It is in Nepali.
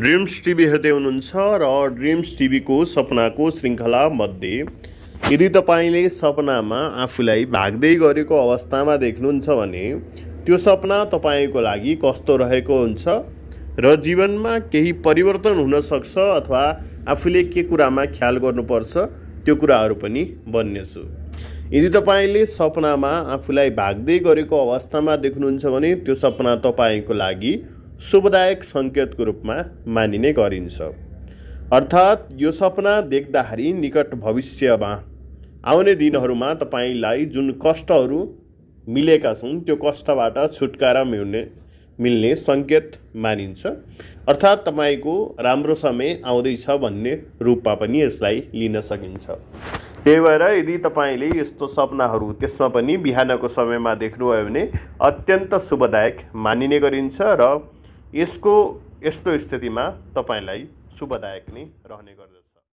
ड्रिम्स टिभी हेर्दै हुनुहुन्छ र ड्रिम्स टिभीको सपनाको मध्ये यदि तपाईँले सपनामा आफूलाई भाग्दै गरेको अवस्थामा देख्नुहुन्छ भने त्यो सपना तपाईँको लागि कस्तो रहेको हुन्छ र जीवनमा केही परिवर्तन हुनसक्छ अथवा आफूले के कुरामा ख्याल गर्नुपर्छ त्यो कुराहरू पनि भन्नेछु यदि तपाईँले सपनामा आफूलाई भाग्दै गरेको अवस्थामा देख्नुहुन्छ भने त्यो सपना तपाईँको लागि शुभदायक सङ्केतको रूपमा मानिने गरिन्छ अर्थात् यो सपना देख्दाखेरि निकट भविष्यमा आउने दिनहरूमा तपाईँलाई जुन कष्टहरू मिलेका छन् त्यो कष्टबाट छुटकारा मिल्ने मिल्ने सङ्केत मानिन्छ अर्थात् तपाईँको राम्रो समय आउँदैछ भन्ने रूपमा पनि यसलाई लिन सकिन्छ त्यही भएर यदि तपाईँले यस्तो सपनाहरू त्यसमा पनि बिहानको समयमा देख्नुभयो भने अत्यन्त शुभदायक मानिने गरिन्छ र यसको यस्तो स्थितिमा तपाईँलाई शुभदायक नै रहने गर्दछ